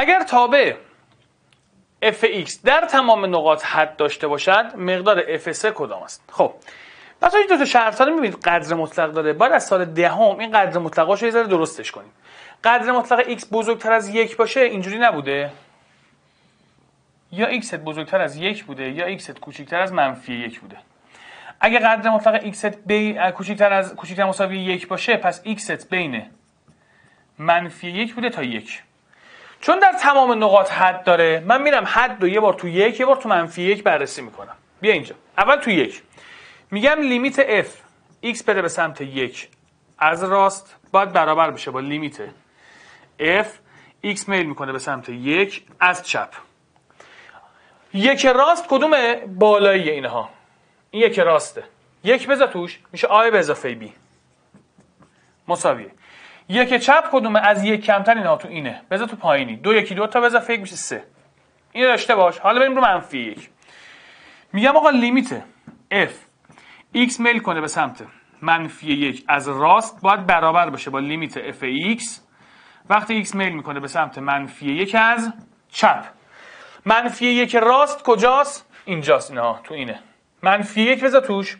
اگر تابع fx در تمام نقاط حد داشته باشد مقدار س کدام است خب پس این دو تا شرط رو میبینید قدر مطلق داره بعد از سال دهم این قدر مطلقاش رو یه ذره درستش کنیم قدر مطلق x بزرگتر از یک باشه اینجوری نبوده یا x بزرگتر از یک بوده یا x کوچکتر از منفی یک بوده اگه قدر مطلق x بی... کوچکتر از کوچکتر مساوی یک باشه پس x بین منفی یک بوده تا یک چون در تمام نقاط حد داره من میرم حد رو یه بار تو یک یه بار تو منفی یک بررسی میکنم بیا اینجا اول تو یک میگم لیمیت f x بره به سمت یک از راست باید برابر بشه با لیمیت f x میل میکنه به سمت یک از چپ یک راست کدوم بالایی اینها این یک راسته یک بذار توش میشه آی به اضافه بی مساویه یک چپ کدومه از یک کمتر اینا تو اینه بذار تو پایینی دو یکی دو تا بذار فکر میشه سه این داشته باش حالا بریم رو منفی یک میگم آقا لیمیت f x میل کنه به سمت منفی یک از راست باید برابر باشه با لیمیت f x وقتی x میل میکنه به سمت منفی یک از چپ منفی یک راست کجاست اینجاست نه تو اینه منفی یک بذار توش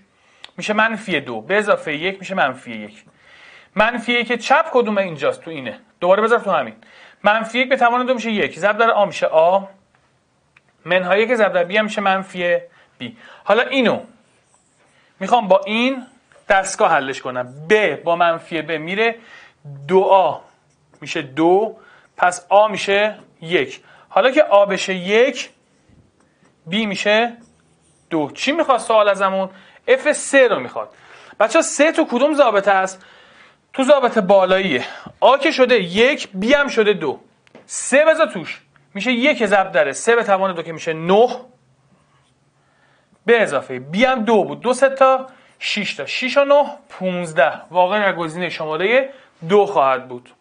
میشه منفی دو به اضافه یک میشه منفی یک منفی که چپ کدوم اینجاست تو اینه دوباره بذار تو همین منفی یک به توان دو میشه یک ضرب در آ میشه آ منهای یک ضرب در بی هم میشه منفی بی حالا اینو میخوام با این دستگاه حلش کنم ب با منفی ب میره دو آ میشه دو پس آ میشه یک حالا که آ بشه یک بی میشه دو چی میخواد سوال ازمون اف سه رو میخواد بچه سه تو کدوم ضابطه است تو ضابط بالاییه آ که شده یک بی هم شده دو سه بزار توش میشه یک ضرب داره سه به توان دو که میشه نه به اضافه بی هم دو بود دو سه تا شیش تا شیش و نه پونزده واقعا گزینه شماره دو خواهد بود